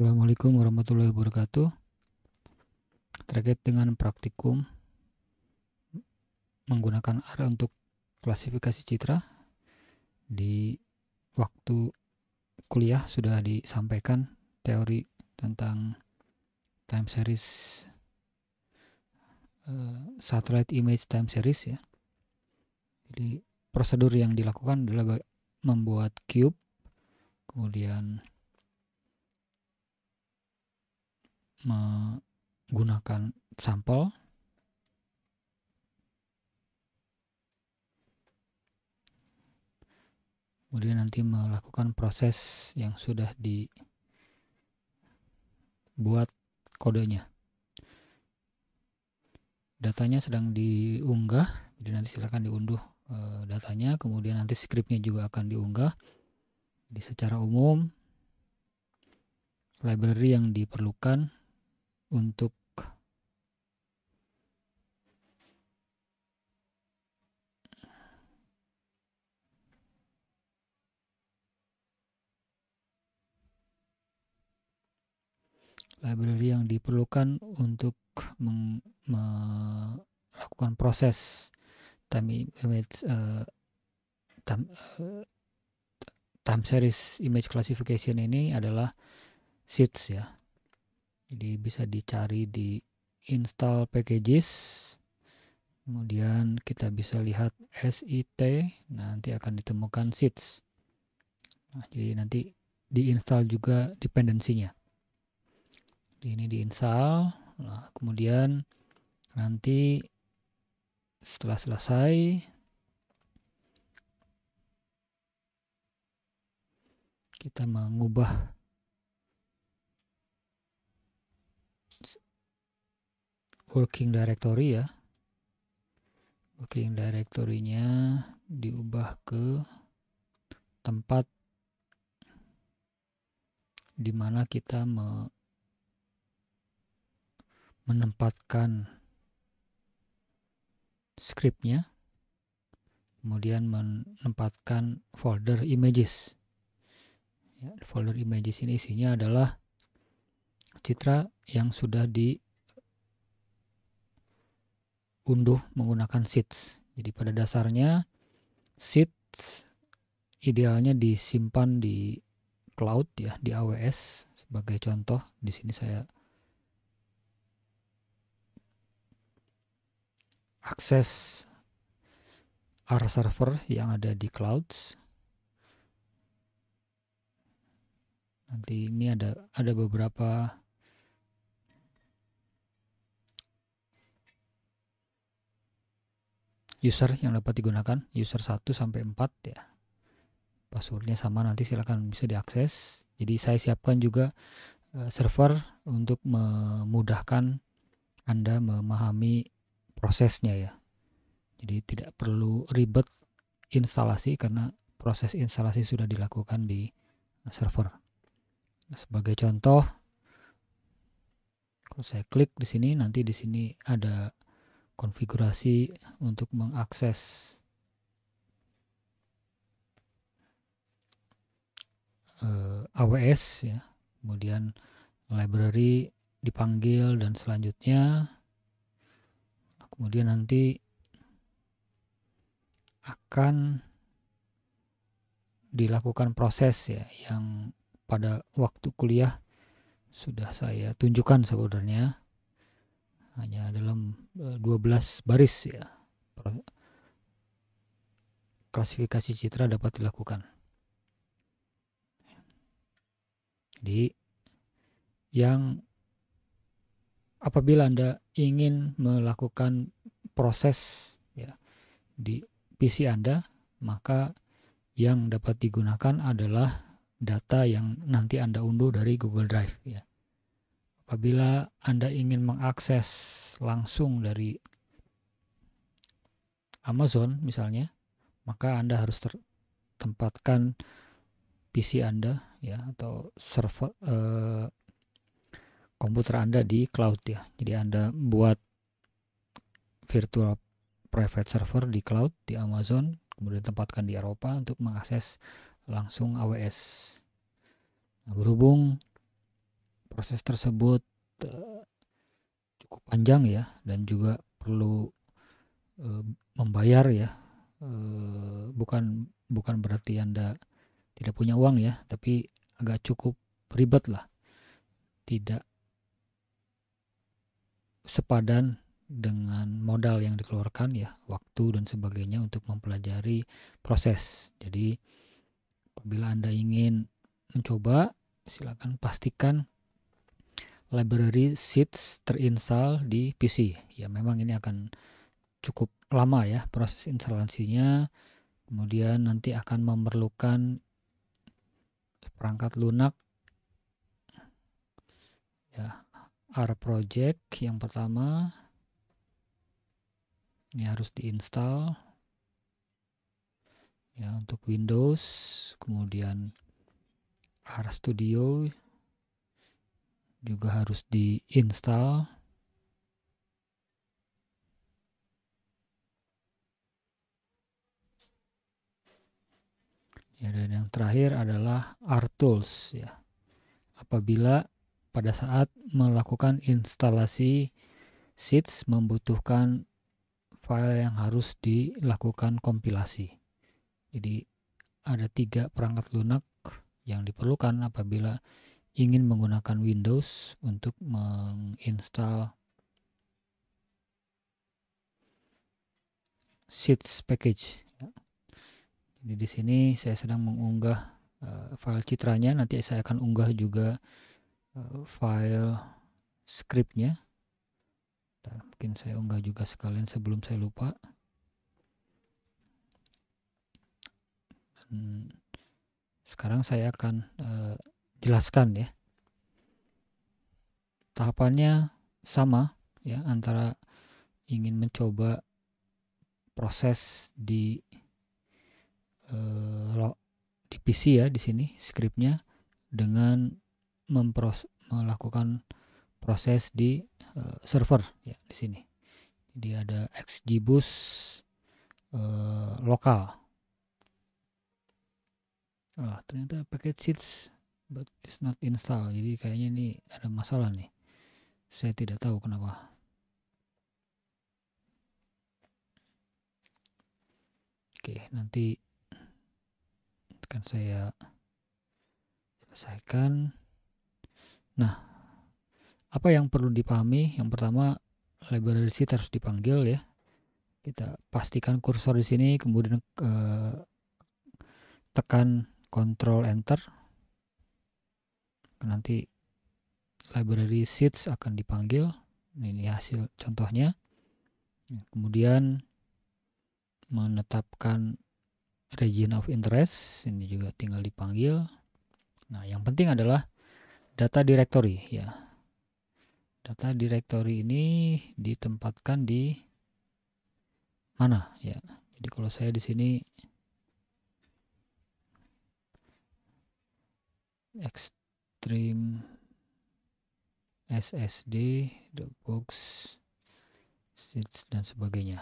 Assalamualaikum warahmatullahi wabarakatuh. Terkait dengan praktikum menggunakan R untuk klasifikasi citra di waktu kuliah sudah disampaikan teori tentang time series eh, satellite image time series ya. Jadi prosedur yang dilakukan adalah membuat cube kemudian menggunakan sampel kemudian nanti melakukan proses yang sudah dibuat kodenya datanya sedang diunggah jadi nanti silahkan diunduh eh, datanya kemudian nanti scriptnya juga akan diunggah di secara umum library yang diperlukan untuk library yang diperlukan untuk melakukan proses time image uh, time, uh, time series image classification ini adalah seeds ya jadi bisa dicari di install packages kemudian kita bisa lihat SIT nah, nanti akan ditemukan seeds nah, jadi nanti diinstal juga dependensinya ini diinstal nah, kemudian nanti setelah selesai kita mengubah working directory ya working directory-nya diubah ke tempat di mana kita me menempatkan scriptnya kemudian menempatkan folder images ya, folder images ini isinya adalah citra yang sudah di unduh menggunakan seeds. Jadi pada dasarnya seeds idealnya disimpan di cloud ya di AWS sebagai contoh di sini saya akses R server yang ada di clouds nanti ini ada ada beberapa user yang dapat digunakan user 1 sampai 4 ya passwordnya sama nanti silahkan bisa diakses jadi saya siapkan juga eh, server untuk memudahkan anda memahami prosesnya ya jadi tidak perlu ribet instalasi karena proses instalasi sudah dilakukan di eh, server nah, sebagai contoh kalau saya klik di sini nanti di sini ada konfigurasi untuk mengakses uh, eh, AWS ya. Kemudian library dipanggil dan selanjutnya kemudian nanti akan dilakukan proses ya yang pada waktu kuliah sudah saya tunjukkan sebenarnya hanya dalam 12 eh, baris ya klasifikasi citra dapat dilakukan jadi yang apabila Anda ingin melakukan proses ya di PC Anda maka yang dapat digunakan adalah data yang nanti Anda unduh dari Google Drive ya. Apabila Anda ingin mengakses langsung dari Amazon misalnya, maka Anda harus tempatkan PC Anda ya atau server eh, komputer Anda di cloud ya. Jadi Anda buat virtual private server di cloud di Amazon, kemudian tempatkan di Eropa untuk mengakses langsung AWS. Nah, berhubung proses tersebut eh, cukup panjang ya dan juga perlu eh, membayar ya eh, bukan bukan berarti anda tidak punya uang ya tapi agak cukup ribet lah tidak sepadan dengan modal yang dikeluarkan ya waktu dan sebagainya untuk mempelajari proses jadi apabila anda ingin mencoba silakan pastikan library seats terinstall di PC. Ya memang ini akan cukup lama ya proses instalasinya. Kemudian nanti akan memerlukan perangkat lunak ya R project yang pertama ini harus diinstal ya untuk Windows kemudian R Studio juga harus diinstal ya dan yang terakhir adalah Tools ya apabila pada saat melakukan instalasi SIDS membutuhkan file yang harus dilakukan kompilasi jadi ada tiga perangkat lunak yang diperlukan apabila ingin menggunakan Windows untuk menginstal sheets package. Ya. Jadi di sini saya sedang mengunggah eh, file citranya, nanti saya akan unggah juga eh, file scriptnya. Mungkin saya unggah juga sekalian sebelum saya lupa. Dan sekarang saya akan eh, jelaskan ya. Tahapannya sama ya antara ingin mencoba proses di eh, di PC ya di sini skripnya dengan mempros melakukan proses di eh, server ya di sini. Jadi ada XGBoost eh, lokal. Ah, ternyata package sheets but it's not install jadi kayaknya ini ada masalah nih saya tidak tahu kenapa oke nanti akan saya selesaikan nah apa yang perlu dipahami yang pertama library sheet harus dipanggil ya kita pastikan kursor di sini kemudian eh, tekan Ctrl Enter nanti library seeds akan dipanggil ini hasil contohnya kemudian menetapkan region of interest ini juga tinggal dipanggil nah yang penting adalah data directory ya data directory ini ditempatkan di mana ya jadi kalau saya di sini X stream SSD, box, seeds dan sebagainya.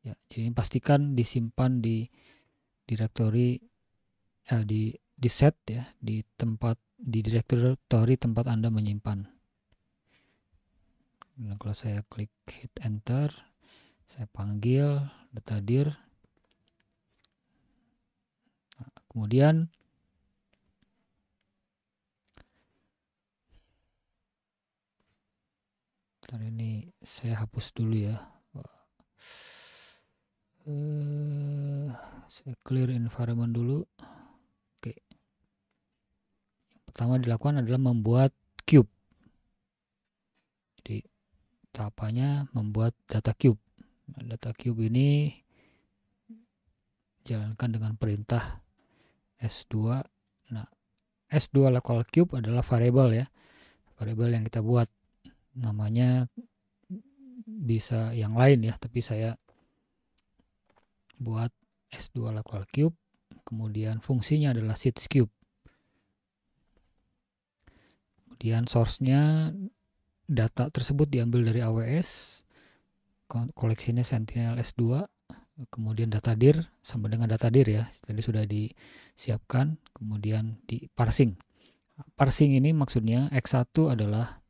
Ya, jadi pastikan disimpan di direktori eh, di di set ya, di tempat di direktori tempat Anda menyimpan. Nah, kalau saya klik hit enter, saya panggil data dir. Nah, kemudian Bentar ini saya hapus dulu ya. Uh, saya clear environment dulu. Oke. Okay. Yang pertama dilakukan adalah membuat cube. Jadi tahapannya membuat data cube. Nah, data cube ini jalankan dengan perintah S2. Nah, S2 local cube adalah variable ya. variable yang kita buat namanya bisa yang lain ya tapi saya buat S2 local cube kemudian fungsinya adalah sit cube kemudian source-nya data tersebut diambil dari AWS koleksinya Sentinel S2 kemudian data dir sama dengan data dir ya tadi sudah disiapkan kemudian di parsing parsing ini maksudnya X1 adalah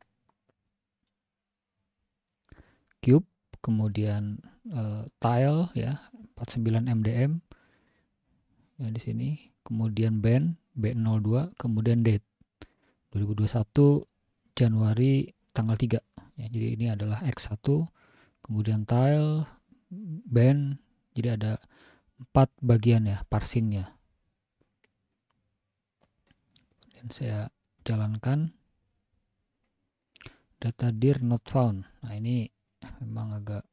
Cube, kemudian uh, Tile ya 49 MDM ya di sini, kemudian Band B02, kemudian Date 2021 Januari tanggal 3. Ya, jadi ini adalah X1, kemudian Tile, Band, jadi ada empat bagian ya parsingnya. Dan saya jalankan data dir not found. Nah, ini memang agak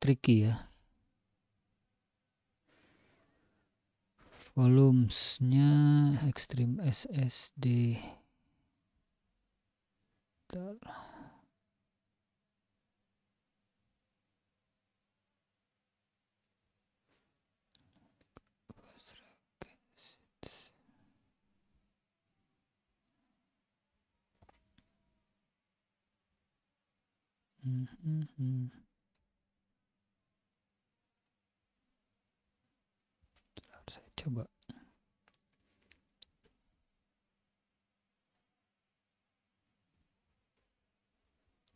tricky ya volumesnya Extreme SSD Bentar. coba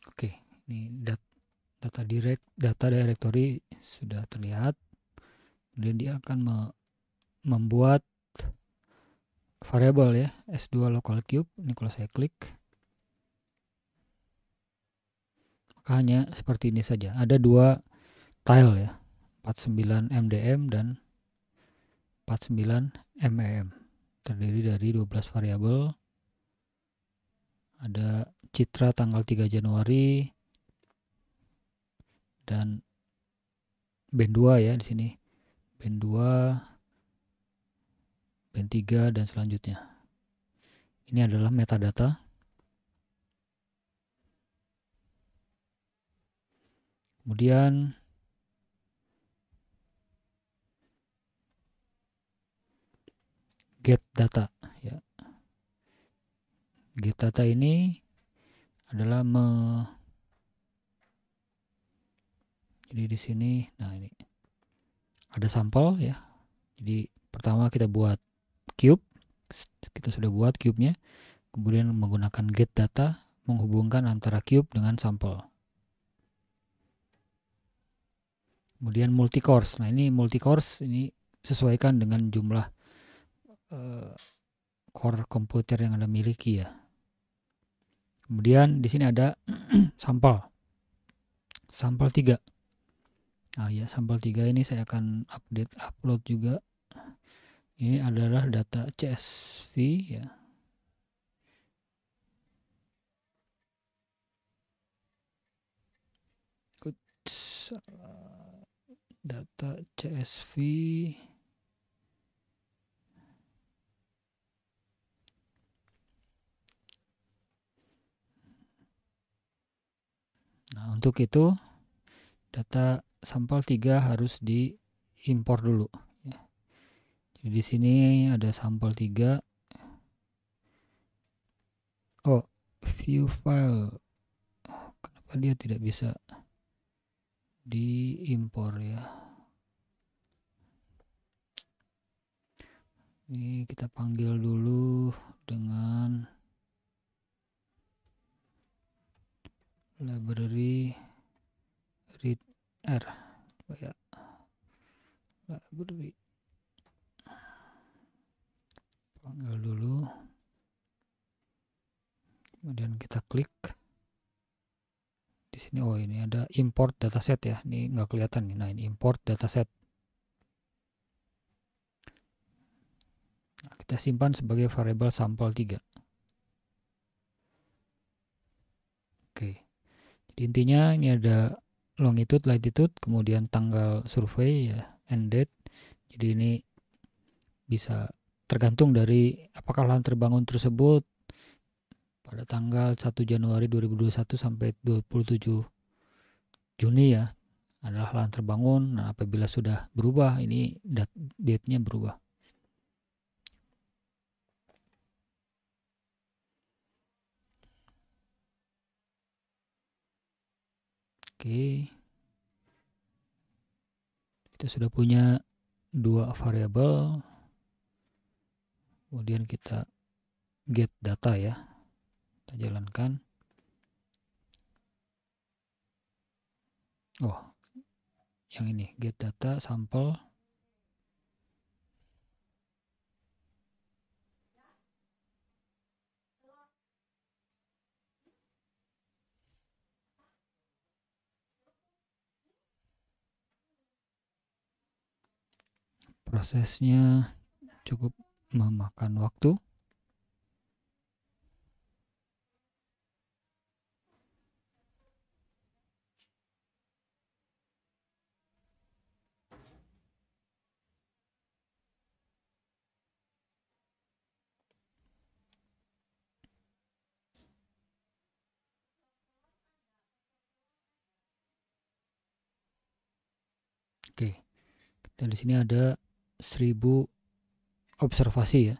oke ini dat data direct data directory sudah terlihat kemudian dia akan me membuat variable ya s2 local cube ini kalau saya klik Maka hanya seperti ini saja. Ada dua tile ya. 49 MDM dan 49 MEM. Terdiri dari 12 variabel. Ada citra tanggal 3 Januari dan band 2 ya di sini. Band 2 band 3 dan selanjutnya. Ini adalah metadata Kemudian get data ya. Get data ini adalah me jadi di sini nah ini ada sampel ya. Jadi pertama kita buat cube kita sudah buat cube-nya kemudian menggunakan get data menghubungkan antara cube dengan sampel Kemudian multi course. Nah, ini multi course ini sesuaikan dengan jumlah uh, core komputer yang Anda miliki ya. Kemudian di sini ada sampel. Sampel 3. Nah, ya sampel 3 ini saya akan update upload juga. Ini adalah data CSV ya. Good data CSV Nah, untuk itu data sampel 3 harus diimpor dulu. Ya. Jadi di sini ada sampel 3. Oh, view file. Kenapa dia tidak bisa? di impor ya ini kita panggil dulu dengan library read r coba ya library panggil dulu kemudian kita klik di sini oh ini ada import dataset ya ini nggak kelihatan nih nah ini import dataset nah, kita simpan sebagai variable sampel 3 oke jadi intinya ini ada longitude latitude kemudian tanggal survei ya end date jadi ini bisa tergantung dari apakah lahan terbangun tersebut pada tanggal 1 Januari 2021 sampai 27 Juni ya adalah lahan terbangun. Nah, apabila sudah berubah, ini date-nya berubah. Oke. Kita sudah punya dua variabel. Kemudian kita get data ya kita jalankan oh yang ini get data sampel prosesnya cukup memakan waktu dan di sini ada 1000 observasi ya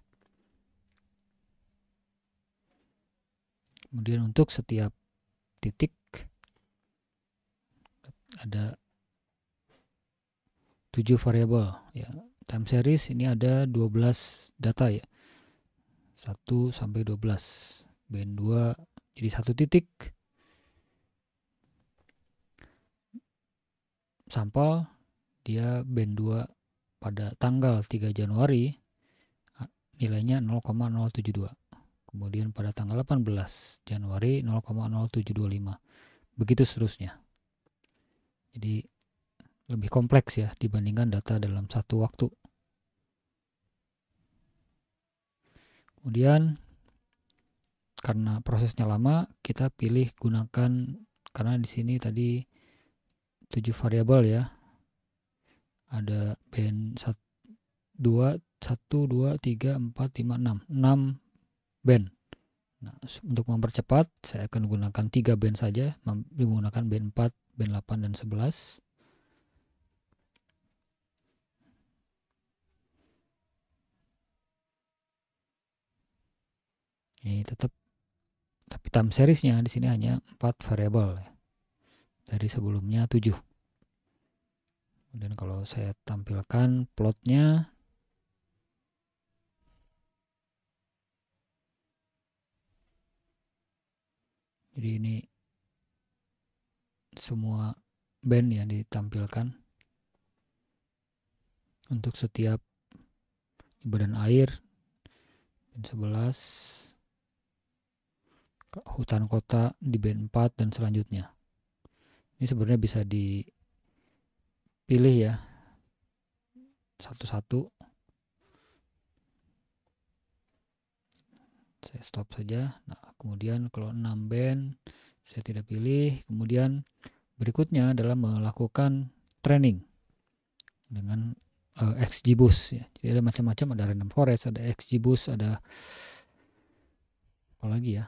kemudian untuk setiap titik ada 7 variabel ya time series ini ada 12 data ya 1 sampai 12 band 2 jadi satu titik sampel dia band 2 pada tanggal 3 Januari nilainya 0,072 kemudian pada tanggal 18 Januari 0,0725 begitu seterusnya jadi lebih kompleks ya dibandingkan data dalam satu waktu kemudian karena prosesnya lama kita pilih gunakan karena di sini tadi 7 variabel ya ada band 1 2 1 2 3 4 5 6 6 band. Nah, untuk mempercepat saya akan gunakan 3 band saja, menggunakan band 4, band 8 dan 11. Ini tetap tapi time seriesnya di sini hanya 4 variable ya. Dari sebelumnya 7. Kemudian kalau saya tampilkan plotnya. Jadi ini semua band yang ditampilkan untuk setiap badan air band 11 hutan kota di band 4 dan selanjutnya ini sebenarnya bisa di pilih ya satu-satu saya stop saja nah kemudian kalau 6 band saya tidak pilih kemudian berikutnya adalah melakukan training dengan uh, eh, XGBoost ya. Jadi ada macam-macam ada random forest, ada XGBoost, ada apa lagi ya?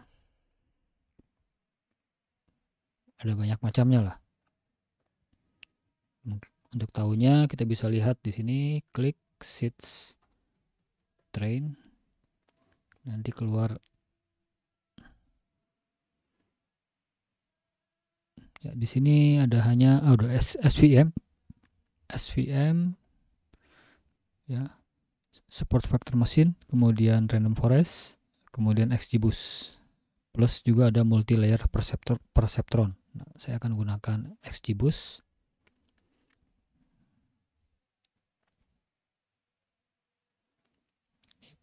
Ada banyak macamnya lah. Untuk tahunya kita bisa lihat di sini klik seats train. Nanti keluar Ya, di sini ada hanya oh, SVM SVM ya support factor mesin, kemudian random forest, kemudian XGBoost. Plus juga ada multi layer perceptor perceptron. Nah, saya akan gunakan XGBoost.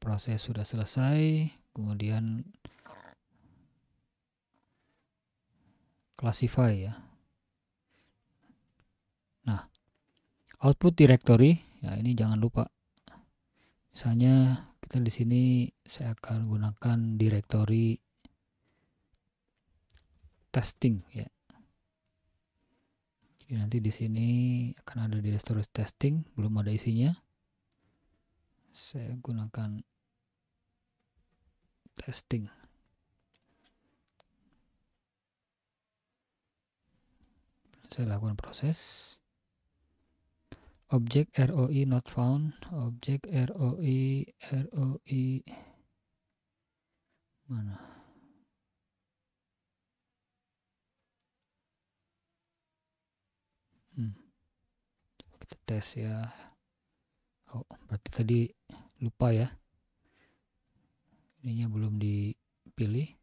proses sudah selesai kemudian classify ya nah output directory ya ini jangan lupa misalnya kita di sini saya akan gunakan directory testing ya jadi nanti di sini akan ada directory testing belum ada isinya saya gunakan testing saya lakukan proses objek ROI not found objek ROI ROI mana hmm. kita tes ya oh berarti tadi lupa ya ininya belum dipilih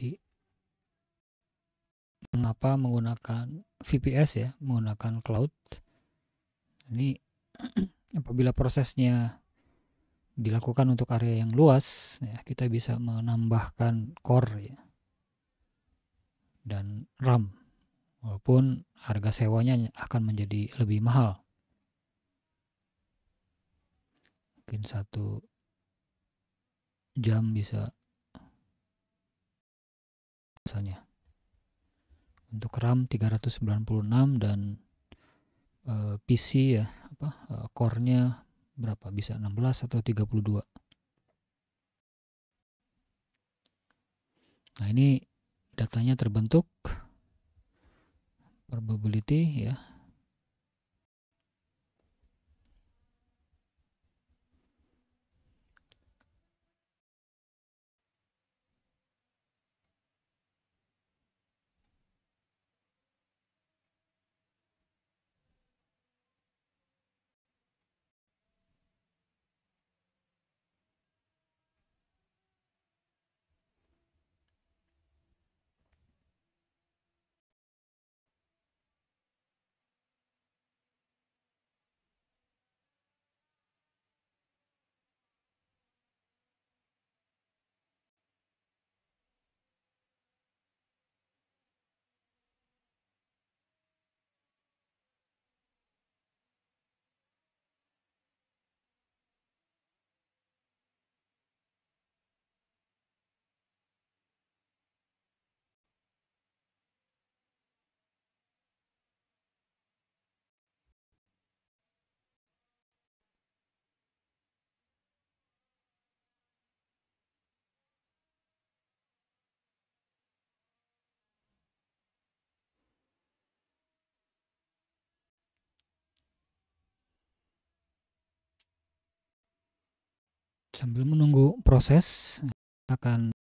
jadi mengapa menggunakan VPS ya menggunakan cloud ini apabila prosesnya dilakukan untuk area yang luas ya, kita bisa menambahkan core ya, dan RAM walaupun harga sewanya akan menjadi lebih mahal mungkin satu jam bisa misalnya untuk RAM 396 dan e, eh, PC ya apa e, core-nya berapa bisa 16 atau 32 nah ini datanya terbentuk probability ya sambil menunggu proses akan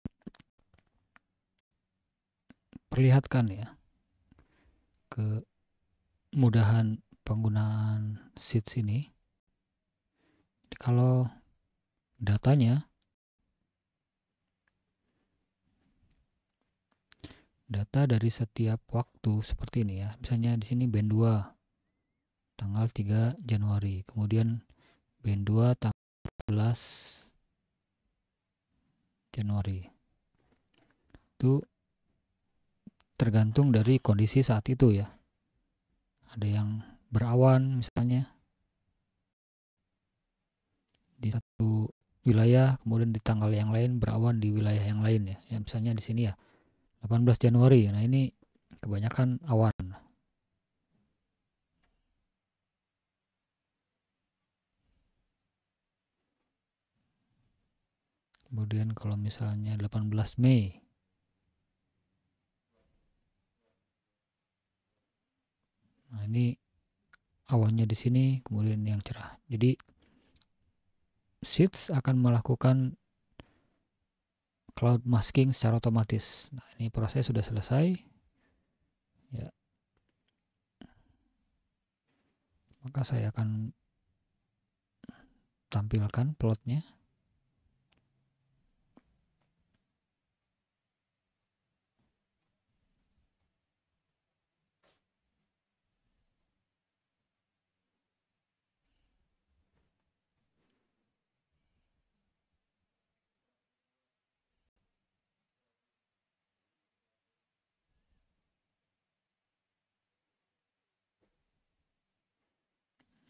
perlihatkan ya kemudahan penggunaan sheets ini Jadi kalau datanya data dari setiap waktu seperti ini ya misalnya di sini band 2 tanggal 3 Januari kemudian band 2 tanggal 11 Januari itu tergantung dari kondisi saat itu ya ada yang berawan misalnya di satu wilayah kemudian di tanggal yang lain berawan di wilayah yang lain ya, ya misalnya di sini ya 18 Januari nah ini kebanyakan awan kemudian kalau misalnya 18 Mei nah ini awannya di sini kemudian yang cerah jadi seeds akan melakukan cloud masking secara otomatis nah ini proses sudah selesai ya maka saya akan tampilkan plotnya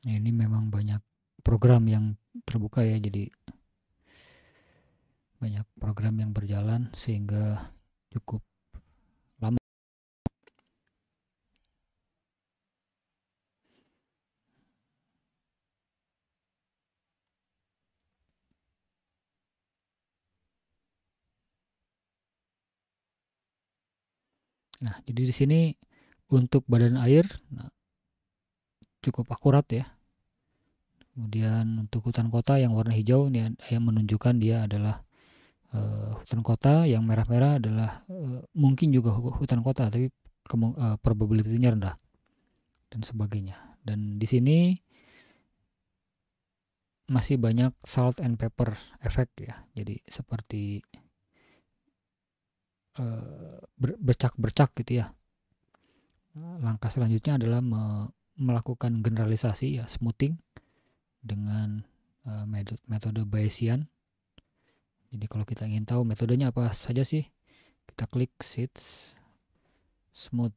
Ya, ini memang banyak program yang terbuka ya jadi banyak program yang berjalan sehingga cukup lama Nah, jadi di sini untuk badan air, nah, cukup akurat ya. Kemudian untuk hutan kota yang warna hijau ini yang menunjukkan dia adalah uh, hutan kota, yang merah-merah adalah uh, mungkin juga hutan kota tapi uh, eh, probability rendah dan sebagainya. Dan di sini masih banyak salt and pepper efek ya. Jadi seperti bercak-bercak gitu ya. Langkah selanjutnya adalah melakukan generalisasi ya smoothing dengan uh, metode, Bayesian. Jadi kalau kita ingin tahu metodenya apa saja sih, kita klik sheets smooth.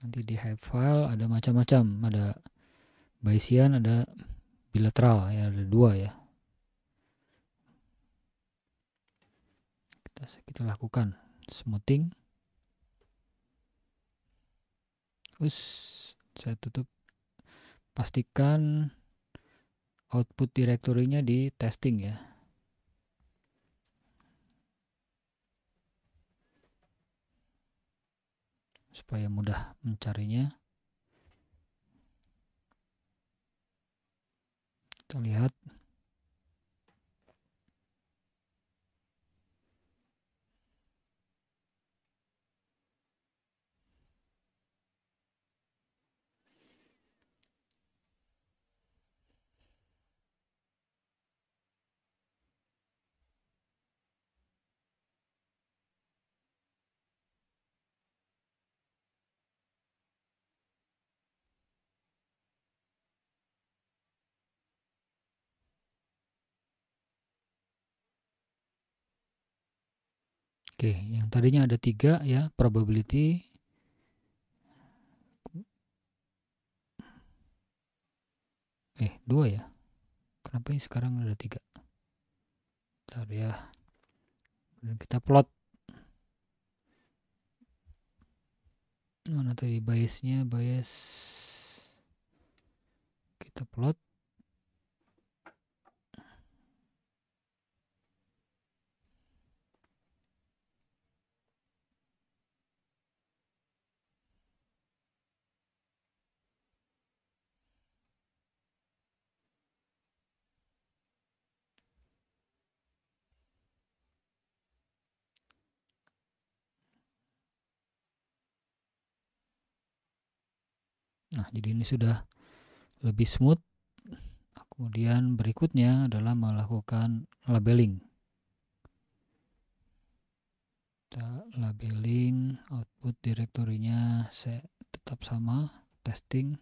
Nanti di help file ada macam-macam, ada Bayesian, ada bilateral ya ada dua ya. Kita kita lakukan smoothing. Us saya tutup pastikan output direktorinya di testing ya supaya mudah mencarinya kita lihat Oke, yang tadinya ada tiga ya, probability. Eh, dua ya. Kenapa ini sekarang ada tiga? Bentar ya. Kita plot. Mana tadi biasnya, bias. Kita plot. jadi ini sudah lebih smooth. Kemudian berikutnya adalah melakukan labeling. Kita labeling output direktorinya tetap sama, testing.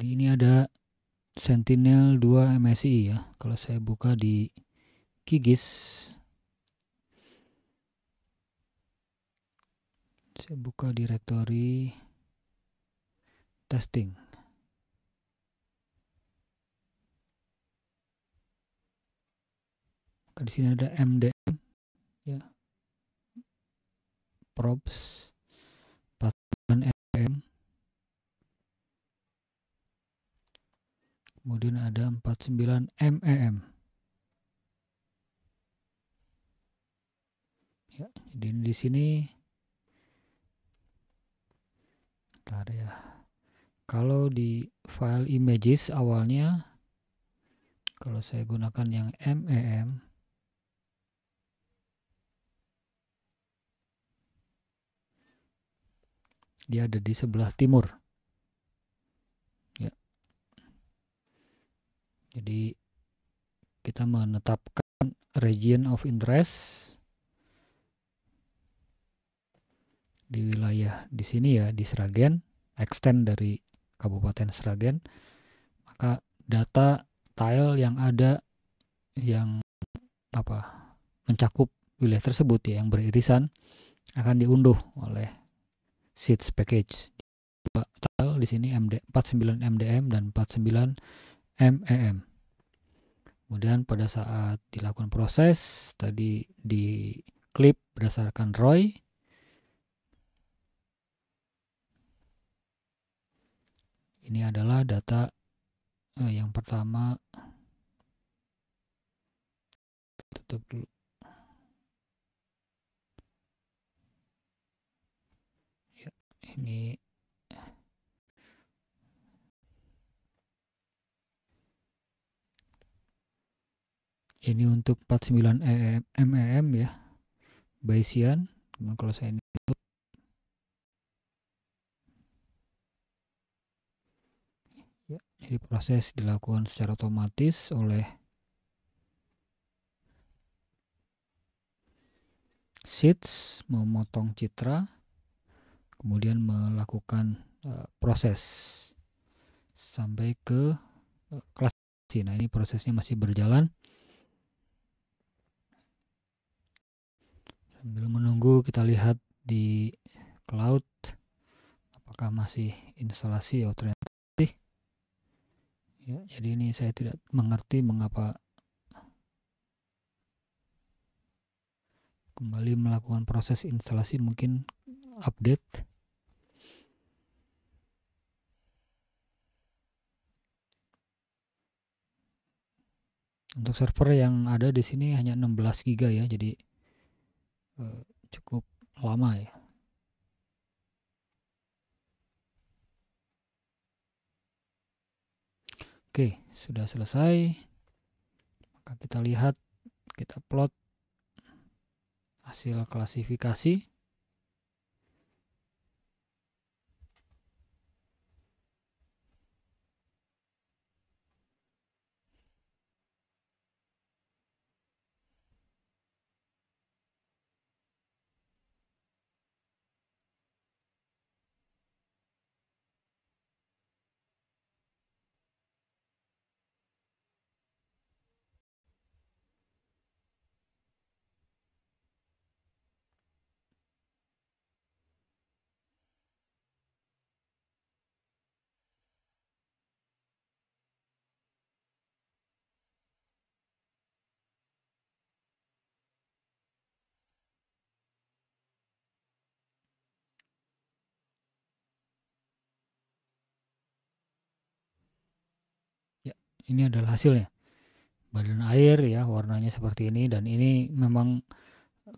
jadi ini ada Sentinel 2 MSI ya kalau saya buka di Kigis saya buka directory testing Maka di sini ada MDM ya props Kemudian ada 49 mm e Ya, jadi di sini Bentar ya. Kalau di file images awalnya kalau saya gunakan yang mm, dia ada di sebelah timur. jadi kita menetapkan region of interest di wilayah di sini ya di Sragen extend dari Kabupaten Sragen maka data tile yang ada yang apa mencakup wilayah tersebut ya yang beririsan akan diunduh oleh seeds package tile di sini MD 49 MDM dan 49 MEM. E Kemudian pada saat dilakukan proses tadi di klip berdasarkan ROI ini adalah data eh, yang pertama tutup dulu ya ini ini untuk 49 mm e ya Bayesian Cuman kalau saya ini ya, jadi proses dilakukan secara otomatis oleh sheets memotong citra kemudian melakukan uh, proses sampai ke uh, kelas nah ini prosesnya masih berjalan Sambil menunggu kita lihat di cloud apakah masih instalasi ya ternyata ya, jadi ini saya tidak mengerti mengapa kembali melakukan proses instalasi mungkin update untuk server yang ada di sini hanya 16 giga ya jadi cukup lama ya Oke, sudah selesai. Maka kita lihat, kita plot hasil klasifikasi. ini adalah hasilnya badan air ya warnanya seperti ini dan ini memang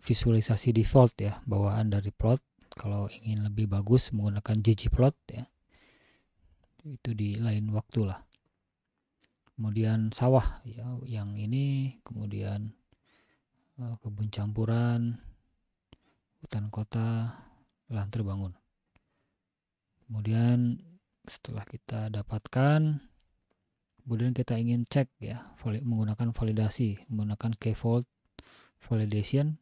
visualisasi default ya bawaan dari plot kalau ingin lebih bagus menggunakan ggplot ya itu di lain waktu lah kemudian sawah ya yang ini kemudian eh, kebun campuran hutan kota lahan terbangun kemudian setelah kita dapatkan kemudian kita ingin cek ya menggunakan validasi menggunakan k-fold validation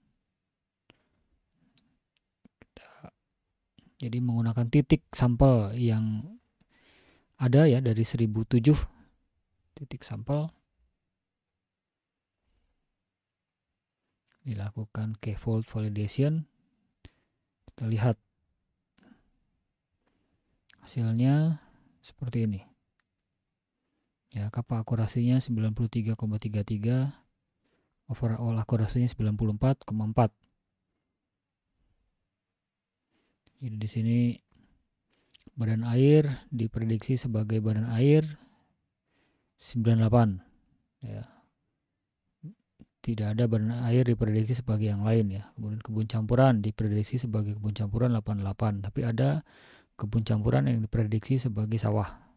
kita, jadi menggunakan titik sampel yang ada ya dari 1007 titik sampel dilakukan k-fold validation kita lihat hasilnya seperti ini ya kapal akurasinya 93,33 overall akurasinya 94,4 jadi di sini badan air diprediksi sebagai badan air 98 ya tidak ada badan air diprediksi sebagai yang lain ya kemudian kebun campuran diprediksi sebagai kebun campuran 88 tapi ada kebun campuran yang diprediksi sebagai sawah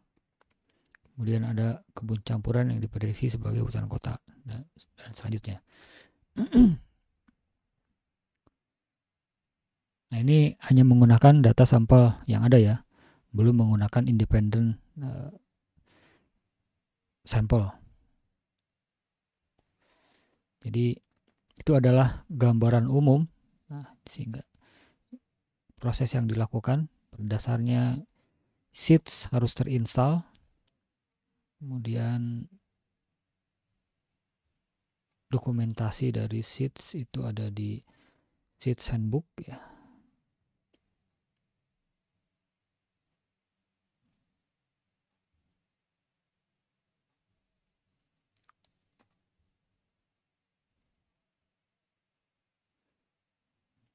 Kemudian ada kebun campuran yang diprediksi sebagai hutan kota dan, dan selanjutnya. nah ini hanya menggunakan data sampel yang ada ya, belum menggunakan independen uh, eh, sampel. Jadi itu adalah gambaran umum nah, sehingga proses yang dilakukan dasarnya seeds harus terinstall kemudian dokumentasi dari seats itu ada di seats Handbook ya.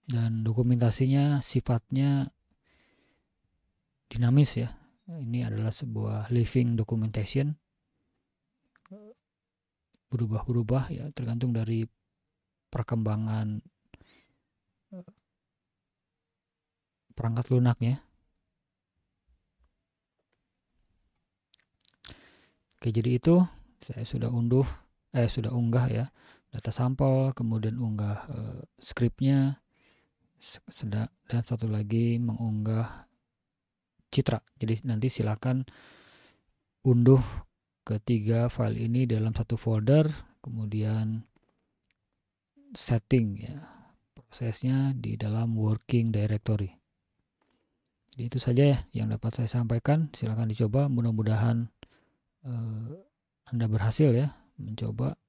Dan dokumentasinya sifatnya dinamis ya, ini adalah sebuah living documentation berubah-berubah ya tergantung dari perkembangan eh, perangkat lunaknya. Oke, jadi itu saya sudah unduh eh sudah unggah ya data sampel, kemudian unggah eh, scriptnya dan satu lagi mengunggah Citra. Jadi nanti silakan unduh ketiga file ini dalam satu folder, kemudian setting ya prosesnya di dalam working directory. Jadi itu saja ya yang dapat saya sampaikan. Silakan dicoba. Mudah-mudahan eh, Anda berhasil ya mencoba